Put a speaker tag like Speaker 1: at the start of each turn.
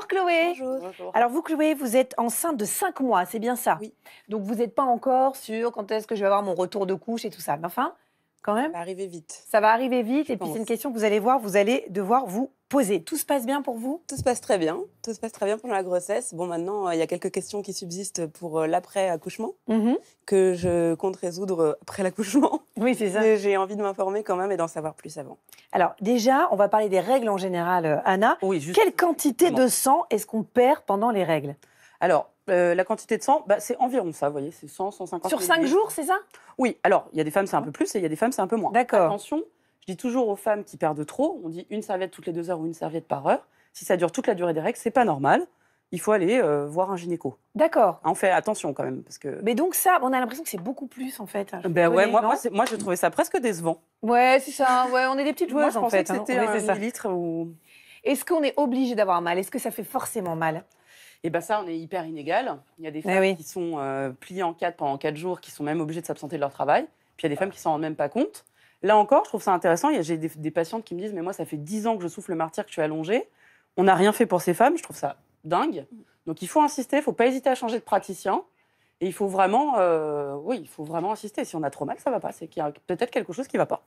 Speaker 1: Bonjour Chloé. Alors vous Chloé, vous êtes enceinte de 5 mois, c'est bien ça Oui. Donc vous n'êtes pas encore sur quand est-ce que je vais avoir mon retour de couche et tout ça. Mais enfin, quand même. Ça va arriver vite. Ça va arriver vite. et puis c'est une question que vous allez voir, vous allez devoir vous posé. Tout se passe bien pour vous Tout se passe très bien.
Speaker 2: Tout se passe très bien pendant la grossesse. Bon, maintenant, euh, il y a quelques questions qui subsistent pour euh, l'après-accouchement mhm. que je compte résoudre euh, après l'accouchement.
Speaker 1: Oui, c'est ça. J'ai
Speaker 2: envie de m'informer quand même et d'en savoir
Speaker 1: plus avant. Alors, déjà, on va parler des règles en général, Anna. Oui, juste... Quelle quantité de sang est-ce qu'on perd pendant les règles Alors, la quantité de sang, bah, c'est environ ça, vous voyez, c'est 100,
Speaker 3: 150. Sur 5 jours, c'est ça Oui, alors, il y a des femmes, c'est un peu plus et il y a des femmes, c'est un peu moins. D'accord. Attention, je dis toujours aux femmes qui perdent trop, on dit une serviette toutes les deux heures ou une serviette par heure. Si ça dure toute la durée des règles, c'est pas normal. Il faut aller euh, voir un gynéco. D'accord. On fait attention quand même parce que.
Speaker 1: Mais donc ça, on a l'impression que c'est beaucoup plus en fait. Hein, ben ouais, moi,
Speaker 3: moi, moi, je trouvais ça presque décevant.
Speaker 1: Ouais, c'est ça. Hein, ouais, on est des petites joueuses en fait. Je pensais que hein, c'était un millilitre ou. Est-ce qu'on est obligé d'avoir mal Est-ce que ça fait forcément mal
Speaker 3: et eh bien ça, on est hyper inégal. Il y a des eh femmes qui sont euh, pliées en quatre pendant quatre jours, qui sont même obligées de s'absenter de leur travail. Puis il y a des ah. femmes qui s'en rendent même pas compte. Là encore, je trouve ça intéressant. J'ai des, des patientes qui me disent, mais moi, ça fait 10 ans que je souffle le martyr, que tu suis allongé. On n'a rien fait pour ces femmes. Je trouve ça dingue. Donc il faut insister, il ne faut pas hésiter à changer de praticien. Et il faut vraiment, euh, oui, il faut vraiment insister. Si on a trop mal, ça ne va pas. C'est qu'il y a peut-être quelque chose qui ne va pas.